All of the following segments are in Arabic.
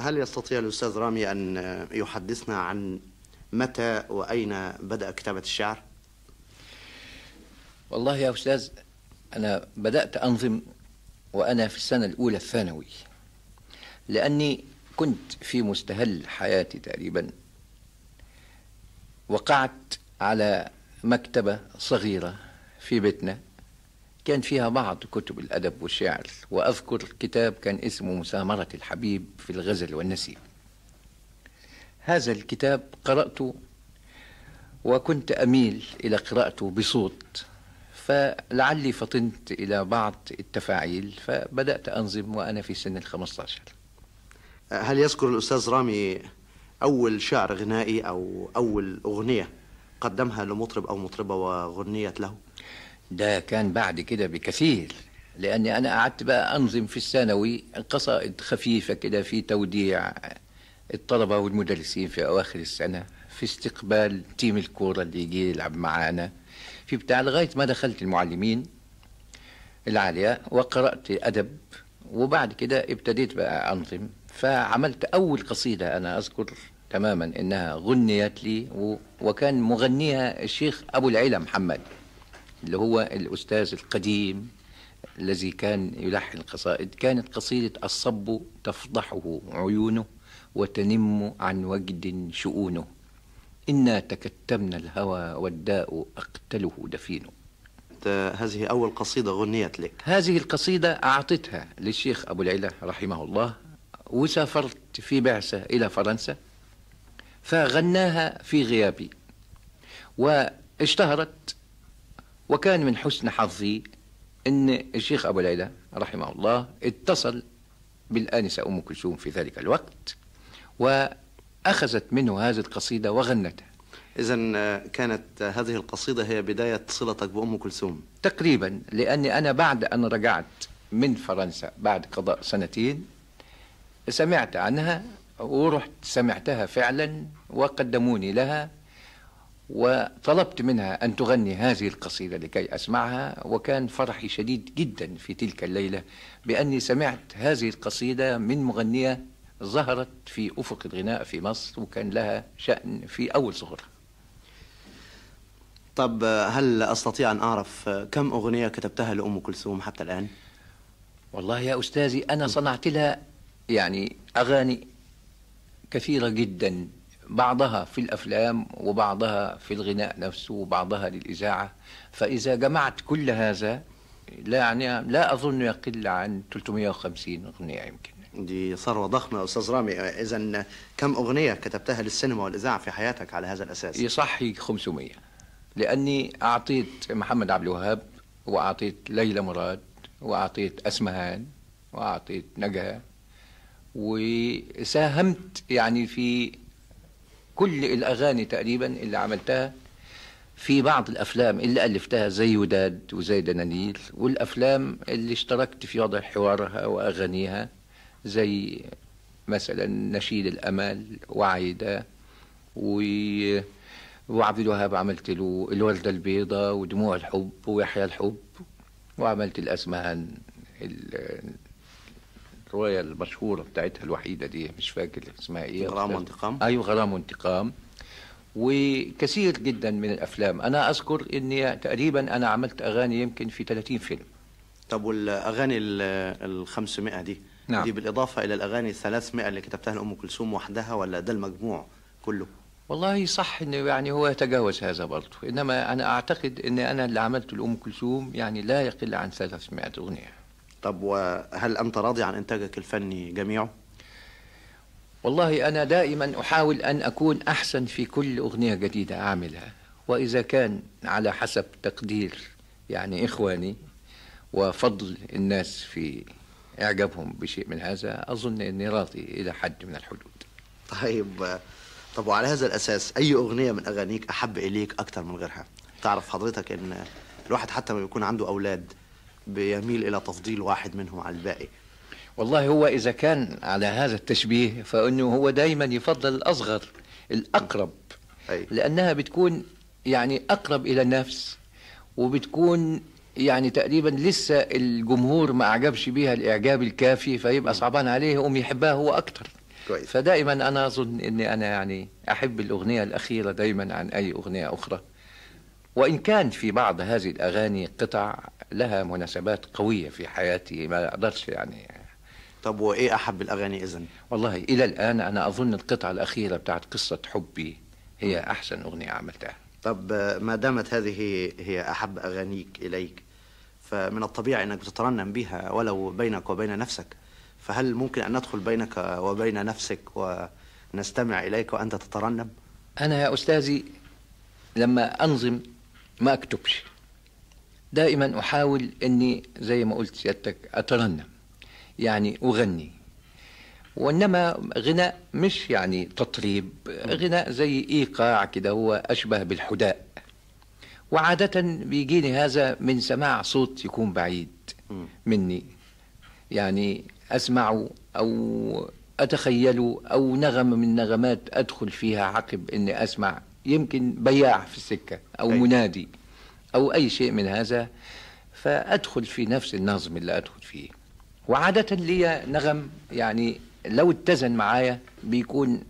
هل يستطيع الأستاذ رامي أن يحدثنا عن متى وأين بدأ كتابة الشعر؟ والله يا أستاذ أنا بدأت أنظم وأنا في السنة الأولى الثانوي لأني كنت في مستهل حياتي تقريبا وقعت على مكتبة صغيرة في بيتنا كان فيها بعض كتب الأدب والشعر وأذكر كتاب كان اسمه مسامرة الحبيب في الغزل والنسيب هذا الكتاب قرأته وكنت أميل إلى قراءته بصوت فلعلي فطنت إلى بعض التفاعيل فبدأت أنظم وأنا في سن الخمسة عشر هل يذكر الأستاذ رامي أول شعر غنائي أو أول أغنية قدمها لمطرب أو مطربة وغنيت له؟ ده كان بعد كده بكثير لأني أنا قعدت بقى أنظم في الثانوي قصائد خفيفة كده في توديع الطلبة والمدرسين في أواخر السنة في استقبال تيم الكورة اللي يجي يلعب معانا في بتاع لغاية ما دخلت المعلمين العالية وقرأت أدب وبعد كده ابتديت بقى أنظم فعملت أول قصيدة أنا أذكر تماما إنها غنيت لي وكان مغنيها الشيخ أبو العلا محمد اللي هو الأستاذ القديم الذي كان يلحن القصائد كانت قصيدة الصب تفضحه عيونه وتنم عن وجد شؤونه إنا تكتمنا الهوى والداء أقتله دفينه هذه أول قصيدة غنيت لك هذه القصيدة أعطتها للشيخ أبو العلا رحمه الله وسافرت في بعثة إلى فرنسا فغناها في غيابي واشتهرت وكان من حسن حظي أن الشيخ أبو ليلى رحمه الله اتصل بالآنسة أم كلثوم في ذلك الوقت وأخذت منه هذه القصيدة وغنتها إذا آه، كانت هذه القصيدة هي بداية صلتك بأم كلثوم تقريبا لأني أنا بعد أن رجعت من فرنسا بعد قضاء سنتين سمعت عنها ورحت سمعتها فعلا وقدموني لها وطلبت منها أن تغني هذه القصيدة لكي أسمعها وكان فرحي شديد جدا في تلك الليلة بأني سمعت هذه القصيدة من مغنية ظهرت في أفق الغناء في مصر وكان لها شأن في أول ظهورها طب هل أستطيع أن أعرف كم أغنية كتبتها لأم كلثوم حتى الآن؟ والله يا أستاذي أنا صنعت لها يعني أغاني كثيرة جدا بعضها في الأفلام وبعضها في الغناء نفسه وبعضها للإذاعة فإذا جمعت كل هذا لا يعني لا أظن يقل عن 350 أغنية يمكن دي ثروة ضخمة يا أستاذ رامي إذا كم أغنية كتبتها للسينما والإذاعة في حياتك على هذا الأساس؟ يصحي 500 لأني أعطيت محمد عبد الوهاب وأعطيت ليلى مراد وأعطيت أسمهان وأعطيت نجاة وساهمت يعني في كل الأغاني تقريبا اللي عملتها في بعض الأفلام اللي ألفتها زي وداد وزي دنانيل والأفلام اللي اشتركت في وضع حوارها وأغانيها زي مثلا نشيد الأمل وعايدة و وعبد الوهاب عملت له الوردة البيضاء ودموع الحب ويحيى الحب وعملت الأسمهان الروايه المشهوره بتاعتها الوحيده دي مش فاكر اسمها ايه غرام وانتقام ايوه غرام وانتقام وكثير جدا من الافلام انا اذكر اني تقريبا انا عملت اغاني يمكن في 30 فيلم طب والاغاني ال 500 دي نعم. دي بالاضافه الى الاغاني ال 300 اللي كتبتها لام كلثوم وحدها ولا ده المجموع كله والله صح انه يعني هو يتجاوز هذا برضه انما انا اعتقد ان انا اللي عملته لام كلثوم يعني لا يقل عن 300 اغنيه طب وهل أنت راضي عن إنتاجك الفني جميعه؟ والله أنا دائما أحاول أن أكون أحسن في كل أغنية جديدة أعملها وإذا كان على حسب تقدير يعني إخواني وفضل الناس في إعجابهم بشيء من هذا أظن أني راضي إلى حد من الحدود طيب طب وعلى هذا الأساس أي أغنية من أغانيك أحب إليك أكثر من غيرها؟ تعرف حضرتك أن الواحد حتى ما بيكون عنده أولاد بيميل إلى تفضيل واحد منهم على الباقي والله هو إذا كان على هذا التشبيه فإنه هو دايما يفضل الأصغر الأقرب أي. لأنها بتكون يعني أقرب إلى النفس وبتكون يعني تقريبا لسه الجمهور ما أعجبش بيها الإعجاب الكافي فيبقى صعبان عليه يقوم يحبها هو أكتر كويس. فدائما أنا أظن أني أنا يعني أحب الأغنية الأخيرة دايما عن أي أغنية أخرى وإن كان في بعض هذه الأغاني قطع لها مناسبات قوية في حياتي ما أقدرش يعني طب وإيه أحب الأغاني إذن؟ والله إلى الآن أنا أظن القطعة الأخيرة بتاعت قصة حبي هي أحسن أغنية عملتها طب ما دامت هذه هي أحب أغانيك إليك فمن الطبيعي أنك تترنم بها ولو بينك وبين نفسك فهل ممكن أن ندخل بينك وبين نفسك ونستمع إليك وأنت تترنم؟ أنا يا أستاذي لما أنظم ما أكتبش دائما أحاول أني زي ما قلت سيادتك أترنم يعني أغني وإنما غناء مش يعني تطريب غناء زي إيقاع كده هو أشبه بالحداء وعادة بيجيني هذا من سماع صوت يكون بعيد مني يعني أسمعه أو أتخيله أو نغم من نغمات أدخل فيها عقب أني أسمع يمكن بياع في السكة أو أي. منادي أو أي شيء من هذا فأدخل في نفس النظم اللي أدخل فيه وعادة لي نغم يعني لو اتزن معايا بيكون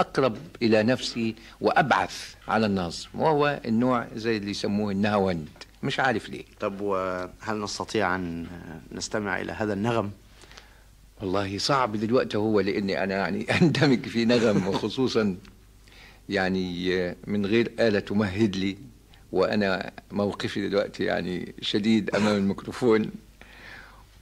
أقرب إلى نفسي وأبعث على النظم وهو النوع زي اللي يسموه النهاوند مش عارف ليه طب وهل نستطيع أن نستمع إلى هذا النغم؟ والله صعب دلوقتي هو لأني أنا يعني أندمج في نغم وخصوصا يعني آه، من غير آلة تمهد لي وأنا موقفي دلوقتي يعني شديد أمام الميكروفون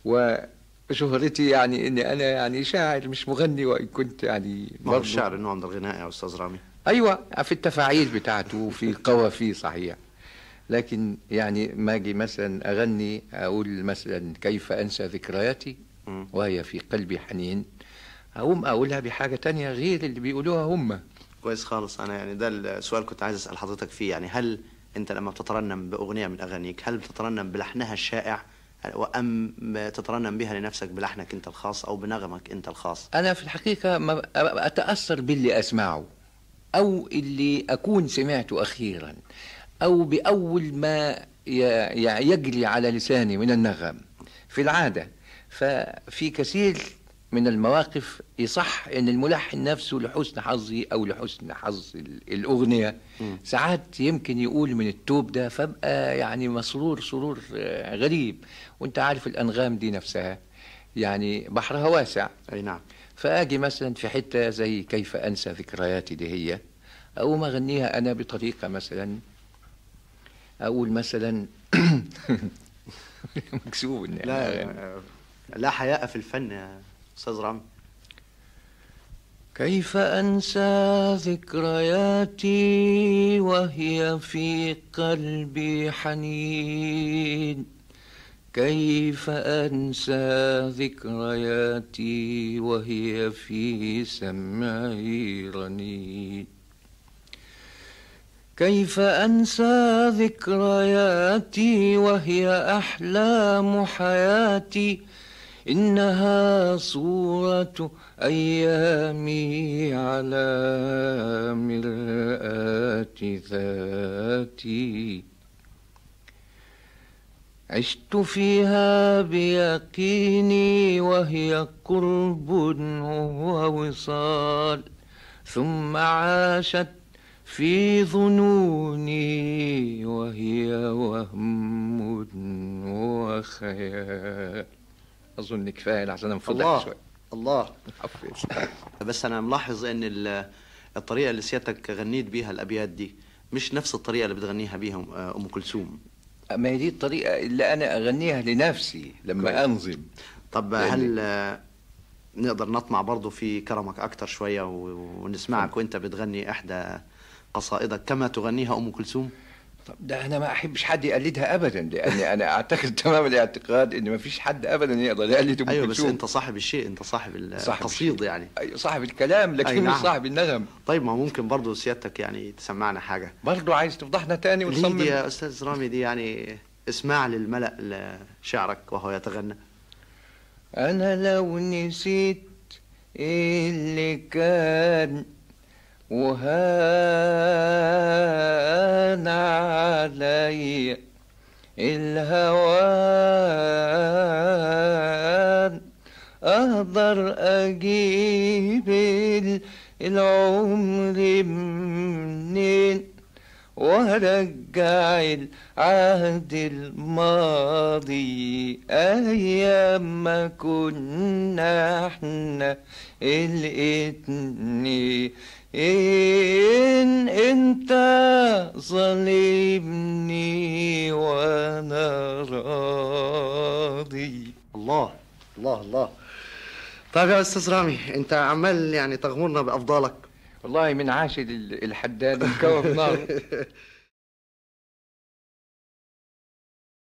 وشهرتي يعني إني أنا يعني شاعر مش مغني وإن كنت يعني ما هو الشعر أنه من الغناء يا أستاذ رامي أيوة في التفاعيل بتاعته في قوافيه صحيح لكن يعني ما أجي مثلا أغني أقول مثلا كيف أنسى ذكرياتي وهي في قلبي حنين أقوم أقولها بحاجة تانية غير اللي بيقولوها هم كويس خالص انا يعني ده السؤال كنت عايز اسال حضرتك فيه يعني هل انت لما بتترنم باغنيه من اغانيك هل بتترنم بلحنها الشائع وام تترنم بها لنفسك بلحنك انت الخاص او بنغمك انت الخاص انا في الحقيقه ما اتاثر باللي اسمعه او اللي اكون سمعته اخيرا او باول ما يجري على لساني من النغم في العاده ففي كثير من المواقف يصح ان الملحن نفسه لحسن حظي او لحسن حظ الاغنيه ساعات يمكن يقول من التوب ده فبقى يعني مسرور سرور آه، غريب وانت عارف الانغام دي نفسها يعني بحرها واسع اي نعم فاجي مثلا في حته زي كيف انسى ذكرياتي دي هي او ما اغنيها انا بطريقه مثلا اقول مثلا مكسوب لا لا حياء في الفن يا استاذ رامي كيف انسى ذكرياتي وهي في قلبي حنين كيف انسى ذكرياتي وهي في سمعي رنين كيف انسى ذكرياتي وهي احلام حياتي إنها صورة أيامي على مرآة ذاتي عشت فيها بيقيني وهي قرب ووصال وصال ثم عاشت في ظنوني وهي وهم وخيال اظن كفايه لحسن انا مفضل شويه الله بس انا ملاحظ ان الطريقه اللي سيادتك غنيت بيها الابيات دي مش نفس الطريقه اللي بتغنيها بيها ام كلثوم ما هي دي الطريقه اللي انا اغنيها لنفسي لما كوي. انظم طب يعني هل نقدر نطمع برضه في كرمك اكتر شويه ونسمعك وانت بتغني احدى قصائدك كما تغنيها ام كلثوم طب ده انا ما احبش حد يقلدها ابدا لاني انا اعتقد تمام الاعتقاد ان ما فيش حد ابدا يقدر يقلد ايوه بس انت صاحب الشيء انت صاحب القصيد يعني ايوه صاحب الكلام لكن أيوة نعم. مش صاحب النغم طيب ما ممكن برضه سيادتك يعني تسمعنا حاجه برضه عايز تفضحنا تاني وتصمم دي يا استاذ رامي دي يعني اسمع للملأ شعرك وهو يتغنى انا لو نسيت اللي كان وهان علي الهوان أقدر أجيب العمر منين وارجع العهد الماضي ايام ما كنا احنا الاتنين إن أنت ظلمني وأنا راضي الله الله الله طيب يا أستاذ رامي أنت عمال يعني تغمرنا بأفضالك والله من عاشد الحداد مكوف نار